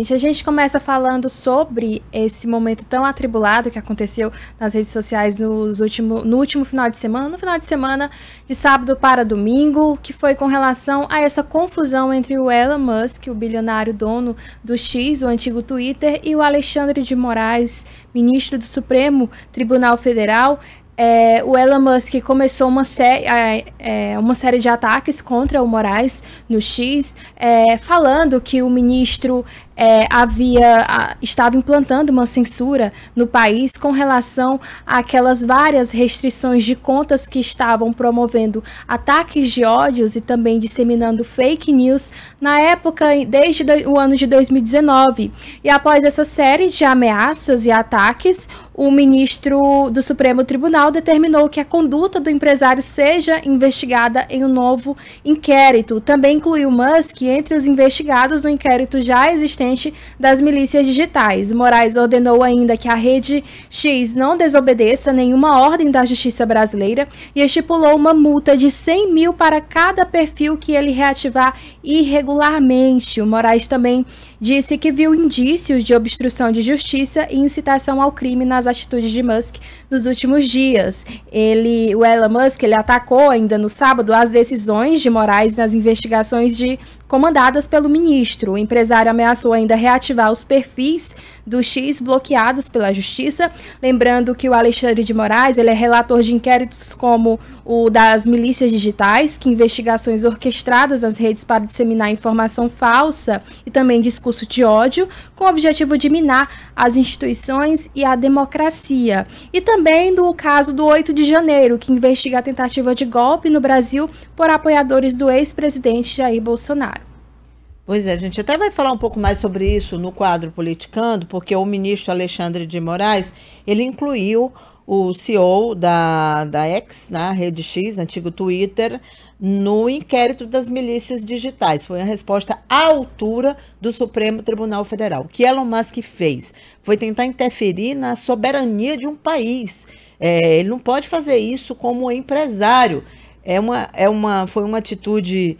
Assim, a gente começa falando sobre esse momento tão atribulado que aconteceu nas redes sociais nos último, no último final de semana, no final de semana de sábado para domingo, que foi com relação a essa confusão entre o Elon Musk, o bilionário dono do X, o antigo Twitter, e o Alexandre de Moraes, ministro do Supremo Tribunal Federal. É, o Elon Musk começou uma, sé é, uma série de ataques contra o Moraes no X, é, falando que o ministro é, havia a, estava implantando uma censura no país com relação àquelas várias restrições de contas que estavam promovendo ataques de ódios e também disseminando fake news na época desde do, o ano de 2019. E após essa série de ameaças e ataques, o ministro do Supremo Tribunal determinou que a conduta do empresário seja investigada em um novo inquérito. Também incluiu Musk entre os investigados no inquérito já existente crescente das milícias digitais. Moraes ordenou ainda que a Rede X não desobedeça nenhuma ordem da justiça brasileira e estipulou uma multa de 100 mil para cada perfil que ele reativar irregularmente. O Moraes também disse que viu indícios de obstrução de justiça e incitação ao crime nas atitudes de Musk nos últimos dias. Ele, o Elon Musk, ele atacou ainda no sábado as decisões de Moraes nas investigações de comandadas pelo ministro. O empresário ameaçou ainda reativar os perfis do X bloqueados pela justiça. Lembrando que o Alexandre de Moraes ele é relator de inquéritos como o das milícias digitais, que investigações orquestradas nas redes para disseminar informação falsa e também discurso de ódio, com o objetivo de minar as instituições e a democracia. E também do caso do 8 de janeiro, que investiga a tentativa de golpe no Brasil por apoiadores do ex-presidente Jair Bolsonaro. Pois é, a gente até vai falar um pouco mais sobre isso no quadro Politicando, porque o ministro Alexandre de Moraes, ele incluiu o CEO da, da X, na né, Rede X, antigo Twitter, no inquérito das milícias digitais. Foi a resposta à altura do Supremo Tribunal Federal. O que Elon Musk fez foi tentar interferir na soberania de um país. É, ele não pode fazer isso como empresário. É uma, é uma, foi uma atitude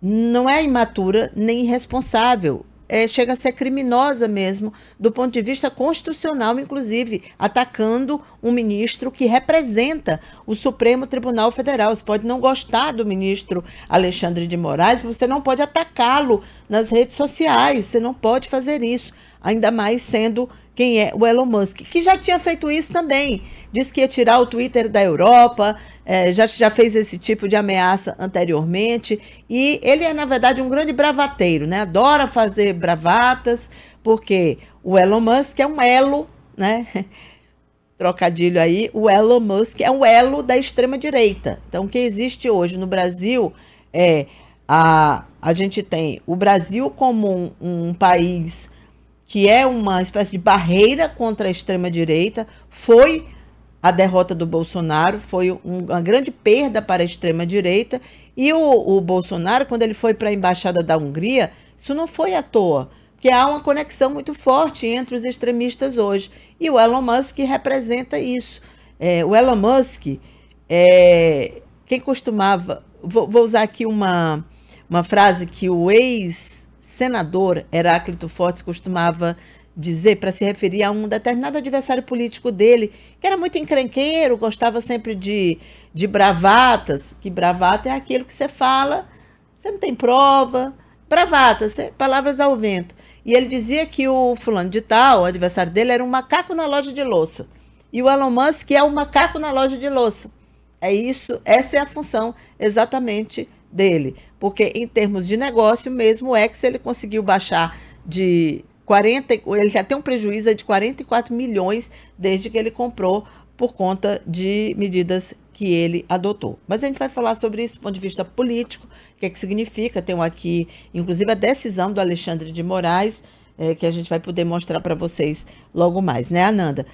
não é imatura nem irresponsável. É, chega a ser criminosa mesmo, do ponto de vista constitucional, inclusive, atacando um ministro que representa o Supremo Tribunal Federal. Você pode não gostar do ministro Alexandre de Moraes, mas você não pode atacá-lo nas redes sociais, você não pode fazer isso. Ainda mais sendo quem é o Elon Musk, que já tinha feito isso também. disse que ia tirar o Twitter da Europa, é, já, já fez esse tipo de ameaça anteriormente. E ele é, na verdade, um grande bravateiro, né? Adora fazer bravatas, porque o Elon Musk é um elo, né? Trocadilho aí, o Elon Musk é um elo da extrema-direita. Então, o que existe hoje no Brasil é a, a gente tem o Brasil como um, um país que é uma espécie de barreira contra a extrema-direita, foi a derrota do Bolsonaro, foi uma grande perda para a extrema-direita. E o, o Bolsonaro, quando ele foi para a Embaixada da Hungria, isso não foi à toa porque há uma conexão muito forte entre os extremistas hoje. E o Elon Musk representa isso. É, o Elon Musk, é, quem costumava. Vou, vou, usar aqui uma, uma frase que o ex senador Heráclito Fortes costumava dizer para se referir a um determinado adversário político dele, que era muito encrenqueiro, gostava sempre de, de bravatas, que bravata é aquilo que você fala, você não tem prova, bravatas, palavras ao vento. E ele dizia que o fulano de tal, o adversário dele, era um macaco na loja de louça. E o Elon Musk é um macaco na loja de louça. É isso, essa é a função exatamente dele. Porque em termos de negócio mesmo, o Ex ele conseguiu baixar de 40, ele já tem um prejuízo de 44 milhões desde que ele comprou por conta de medidas que ele adotou. Mas a gente vai falar sobre isso do ponto de vista político, o que é que significa. Tem aqui, inclusive, a decisão do Alexandre de Moraes, é, que a gente vai poder mostrar para vocês logo mais, né, Ananda?